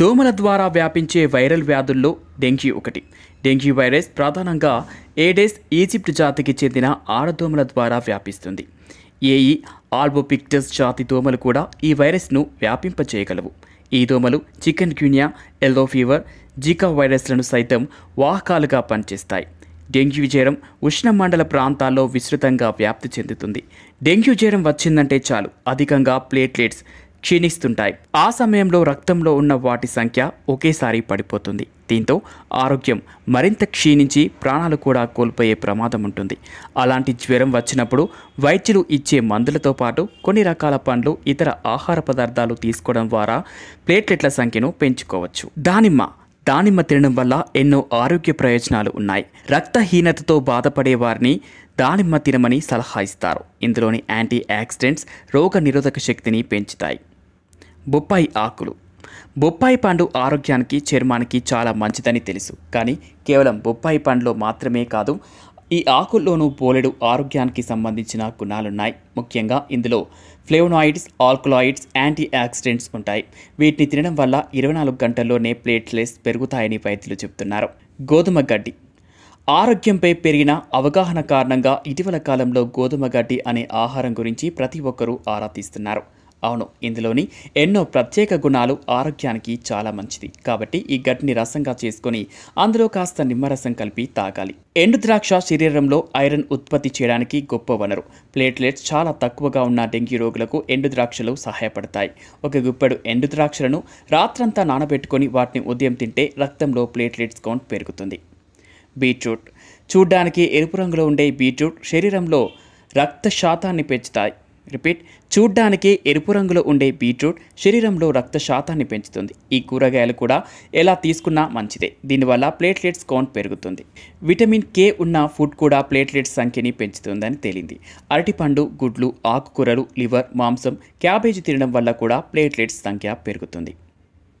దోమల ద్వారా వ్యాపించే వైరల్ వ్యాధుల్లో డెంగ్యూ ఒకటి డెంగ్యూ వైరస్ ప్రధానంగా ఏడెస్ ఈజిప్ట్ జాతికి చెందిన ఆడదోమల ద్వారా వ్యాపిస్తుంది ఏఈ ఆల్బోపిక్టస్ జాతి దోమలు కూడా ఈ వైరస్ను వ్యాపింపచేయగలవు ఈ దోమలు chikungunya yellow fever Zika వైరస్లను సైతం వాహకాలుగా పనిచేస్తాయి డెంగ్యూ జ్వరం ఉష్ణమండల ప్రాంతాల్లో విస్తృతంగా వ్యాప్తి చెందుతుంది డెంగ్యూ జ్వరం వచ్చిందంటే చాలు అధికంగా ప్లేట్లెట్స్ క్షీణిస్తుంటాయి ఆ సమయంలో రక్తంలో ఉన్న వాటి సంఖ్య ఒకేసారి పడిపోతుంది దీంతో ఆరోగ్యం మరింత క్షీణించి ప్రాణాలు కూడా కోల్పోయే ప్రమాదం ఉంటుంది అలాంటి జ్వరం వచ్చినప్పుడు వైద్యులు ఇచ్చే మందులతో పాటు కొన్ని రకాల పండ్లు ఇతర ఆహార పదార్థాలు తీసుకోవడం ద్వారా ప్లేట్లెట్ల సంఖ్యను పెంచుకోవచ్చు దానిమ్మ దానిమ్మ తినడం వల్ల ఎన్నో ఆరోగ్య ప్రయోజనాలు ఉన్నాయి రక్తహీనతతో బాధపడే వారిని దానిమ్మ తినమని సలహా ఇస్తారు ఇందులోని యాంటీ యాక్సిడెంట్స్ రోగ నిరోధక శక్తిని పెంచుతాయి బొప్పాయి ఆకులు బొప్పాయి పండు ఆరోగ్యానికి చర్మానికి చాలా మంచిదని తెలుసు కానీ కేవలం బొప్పాయి పండులో మాత్రమే కాదు ఈ ఆకుల్లోనూ బోలెడు ఆరోగ్యానికి సంబంధించిన గుణాలున్నాయి ముఖ్యంగా ఇందులో ఫ్లేవనాయిడ్స్ ఆల్కలాయిడ్స్ యాంటీ యాక్సిడెంట్స్ ఉంటాయి వీటిని తినడం వల్ల ఇరవై నాలుగు గంటల్లోనే ప్లేట్లెస్ పెరుగుతాయని వైద్యులు చెబుతున్నారు గోధుమ గడ్డి ఆరోగ్యంపై పెరిగిన అవగాహన కారణంగా ఇటీవల కాలంలో గోధుమ గడ్డి అనే ఆహారం గురించి ప్రతి ఒక్కరూ ఆరా తీస్తున్నారు అవును ఇందులోని ఎన్నో ప్రత్యేక గుణాలు ఆరోగ్యానికి చాలా మంచిది కాబట్టి ఈ గడ్డిని రసంగా చేసుకొని అందులో కాస్త నిమ్మరసం కలిపి తాగాలి ఎండు ద్రాక్ష శరీరంలో ఐరన్ ఉత్పత్తి చేయడానికి గొప్ప వనరు ప్లేట్లెట్స్ చాలా తక్కువగా ఉన్న డెంగ్యూ రోగులకు ఎండు ద్రాక్షలు సహాయపడతాయి ఒక గుప్పెడు ఎండు ద్రాక్షలను రాత్రంతా నానబెట్టుకొని వాటిని ఉదయం తింటే రక్తంలో ప్లేట్లెట్స్ కౌంట్ పెరుగుతుంది బీట్రూట్ చూడ్డానికి ఎరుపు రంగులో ఉండే బీట్రూట్ శరీరంలో రక్త శాతాన్ని పెంచుతాయి రిపీట్ చూడ్డానికి ఎరుపు రంగులో ఉండే బీట్రూట్ శరీరంలో రక్త శాతాన్ని పెంచుతుంది ఈ కూరగాయలు కూడా ఎలా తీసుకున్నా మంచిదే దీనివల్ల ప్లేట్లెట్స్ కౌంట్ పెరుగుతుంది విటమిన్ కే ఉన్న ఫుడ్ కూడా ప్లేట్లెట్స్ సంఖ్యని పెంచుతుందని తేలింది అరటిపండు గుడ్లు ఆకుకూరలు లివర్ మాంసం క్యాబేజీ తినడం వల్ల కూడా ప్లేట్లెట్స్ సంఖ్య పెరుగుతుంది